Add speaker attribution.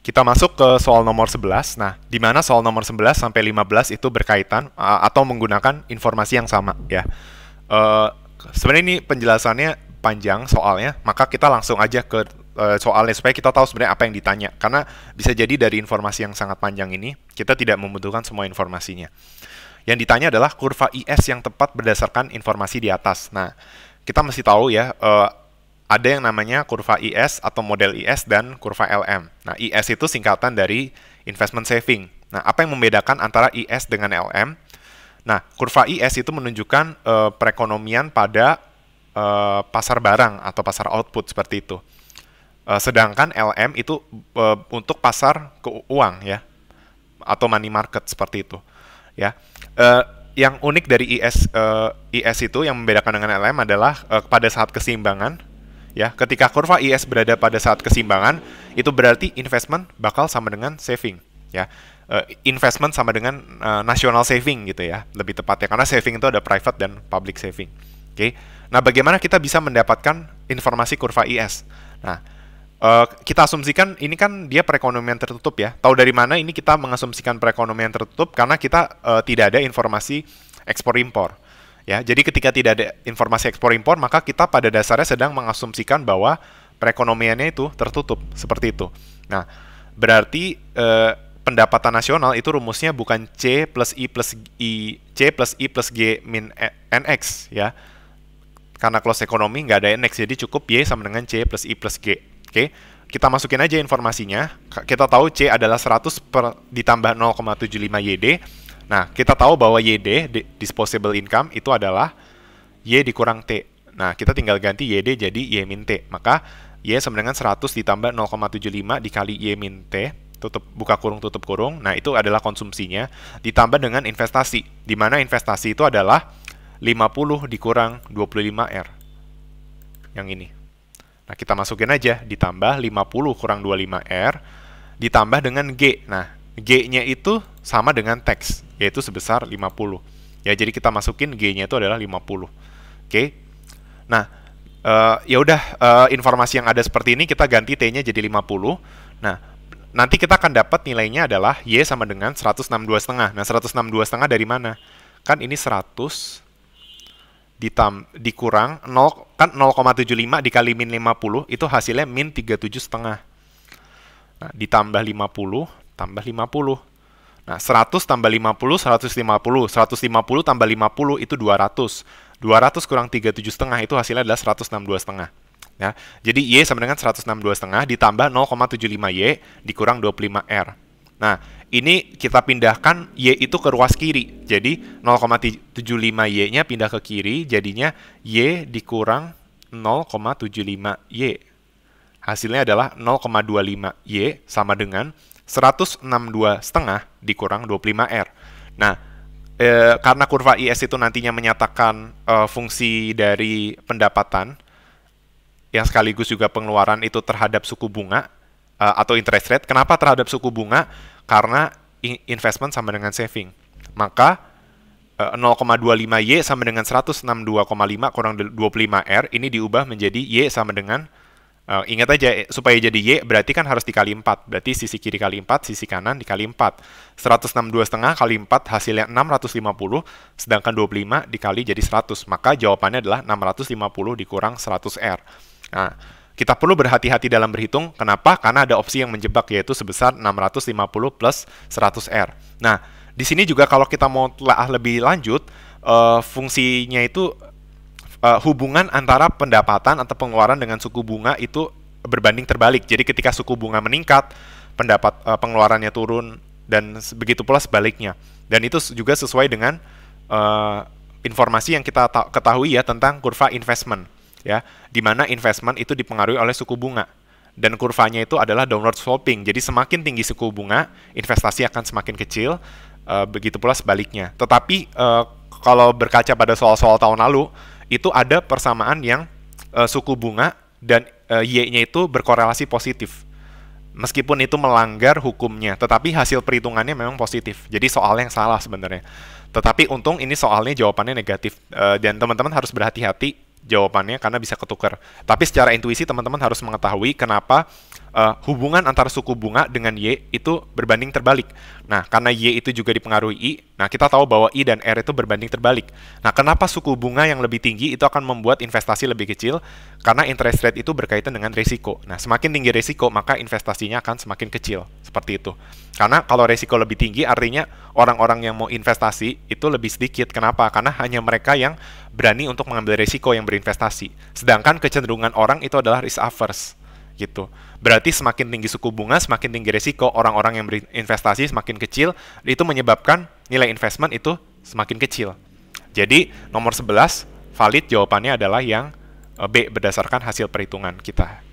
Speaker 1: kita masuk ke soal nomor 11. Nah, di mana soal nomor 11 sampai 15 itu berkaitan uh, atau menggunakan informasi yang sama ya. Uh, sebenarnya ini penjelasannya panjang soalnya, maka kita langsung aja ke uh, soalnya supaya kita tahu sebenarnya apa yang ditanya. Karena bisa jadi dari informasi yang sangat panjang ini kita tidak membutuhkan semua informasinya. Yang ditanya adalah kurva IS yang tepat berdasarkan informasi di atas. Nah, kita mesti tahu ya uh, ada yang namanya kurva IS atau model IS dan kurva LM. Nah, IS itu singkatan dari investment saving. Nah, apa yang membedakan antara IS dengan LM? Nah, kurva IS itu menunjukkan uh, perekonomian pada uh, pasar barang atau pasar output seperti itu. Uh, sedangkan LM itu uh, untuk pasar keuangan ya atau money market seperti itu ya. Uh, yang unik dari IS uh, IS itu yang membedakan dengan LM adalah uh, pada saat keseimbangan ya ketika kurva IS berada pada saat kesimbangan itu berarti investment bakal sama dengan saving ya uh, investment sama dengan uh, national saving gitu ya lebih tepatnya karena saving itu ada private dan public saving oke okay? nah bagaimana kita bisa mendapatkan informasi kurva IS nah Uh, kita asumsikan ini kan dia perekonomian tertutup ya. Tahu dari mana ini kita mengasumsikan perekonomian tertutup karena kita uh, tidak ada informasi ekspor impor. Ya, jadi ketika tidak ada informasi ekspor impor, maka kita pada dasarnya sedang mengasumsikan bahwa perekonomiannya itu tertutup seperti itu. Nah, berarti eh, pendapatan nasional itu rumusnya bukan C plus I plus I C plus I plus G min e, NX ya. Karena close ekonomi nggak ada NX, jadi cukup Y sama dengan C plus I plus G. Oke, okay? kita masukin aja informasinya. Kita tahu C adalah 100 per, ditambah 0,75 YD Nah, kita tahu bahwa YD, disposable income, itu adalah Y dikurang T. Nah, kita tinggal ganti YD jadi Y min T. Maka, Y sama dengan 100 ditambah 0,75 dikali Y min T, tutup, buka kurung, tutup kurung. Nah, itu adalah konsumsinya, ditambah dengan investasi, di mana investasi itu adalah 50 dikurang 25R. Yang ini. Nah, kita masukin aja, ditambah 50 kurang 25R, ditambah dengan G. Nah, G-nya itu sama dengan teks, yaitu sebesar 50. Ya, jadi kita masukin G-nya itu adalah 50. Oke. Okay? Nah, uh, ya udah uh, informasi yang ada seperti ini kita ganti T-nya jadi 50. Nah, nanti kita akan dapat nilainya adalah Y sama dengan 162,5. Nah, 162,5 dari mana? Kan ini 100 ditam dikurang 0 kan 0,75 dikali min 50 itu hasilnya min 37,5. Nah, ditambah 50 tambah 50. Nah, 100 tambah 50, 150. 150 tambah 50 itu 200. 200 kurang 37 setengah itu hasilnya adalah 162 setengah. Ya, jadi Y sama dengan 162 setengah ditambah 0,75Y dikurang 25R. Nah, ini kita pindahkan Y itu ke ruas kiri. Jadi 0,75Y-nya pindah ke kiri, jadinya Y dikurang 0,75Y. Hasilnya adalah 0,25Y sama dengan 162,5 setengah dikurang 25R. Nah, e, karena kurva IS itu nantinya menyatakan e, fungsi dari pendapatan yang sekaligus juga pengeluaran itu terhadap suku bunga e, atau interest rate. Kenapa terhadap suku bunga? Karena investment sama dengan saving. Maka 0,25Y sama dengan 162,5 kurang 25R ini diubah menjadi Y sama dengan Uh, ingat aja, eh, supaya jadi Y berarti kan harus dikali 4. Berarti sisi kiri kali 4, sisi kanan dikali 4. 162,5 kali 4 hasilnya 650, sedangkan 25 dikali jadi 100. Maka jawabannya adalah 650 dikurang 100R. Nah, kita perlu berhati-hati dalam berhitung. Kenapa? Karena ada opsi yang menjebak, yaitu sebesar 650 plus 100R. Nah, di sini juga kalau kita mau lebih lanjut, uh, fungsinya itu uh, hubungan antara pendapatan atau pengeluaran dengan suku bunga itu berbanding terbalik. Jadi ketika suku bunga meningkat, pendapat uh, pengeluarannya turun dan begitu pula sebaliknya. Dan itu juga sesuai dengan uh, informasi yang kita ketahui ya tentang kurva investment ya, di mana investment itu dipengaruhi oleh suku bunga dan kurvanya itu adalah downward sloping. Jadi semakin tinggi suku bunga, investasi akan semakin kecil. Uh, begitu pula sebaliknya. Tetapi uh, kalau berkaca pada soal-soal tahun lalu, itu ada persamaan yang uh, suku bunga dan uh, Y-nya itu berkorelasi positif. Meskipun itu melanggar hukumnya, tetapi hasil perhitungannya memang positif. Jadi soalnya yang salah sebenarnya. Tetapi untung ini soalnya jawabannya negatif uh, dan teman-teman harus berhati-hati jawabannya karena bisa ketukar. Tapi secara intuisi teman-teman harus mengetahui kenapa uh, hubungan antara suku bunga dengan Y itu berbanding terbalik. Nah, karena Y itu juga dipengaruhi I, nah kita tahu bahwa I dan R itu berbanding terbalik. Nah, kenapa suku bunga yang lebih tinggi itu akan membuat investasi lebih kecil? Karena interest rate itu berkaitan dengan resiko. Nah, semakin tinggi resiko, maka investasinya akan semakin kecil. Seperti itu. Karena kalau resiko lebih tinggi, artinya orang-orang yang mau investasi itu lebih sedikit. Kenapa? Karena hanya mereka yang berani untuk mengambil resiko yang berinvestasi. Sedangkan kecenderungan orang itu adalah risk averse gitu. Berarti semakin tinggi suku bunga, semakin tinggi resiko orang-orang yang berinvestasi semakin kecil, itu menyebabkan nilai investment itu semakin kecil. Jadi nomor 11 valid jawabannya adalah yang eh, B berdasarkan hasil perhitungan kita.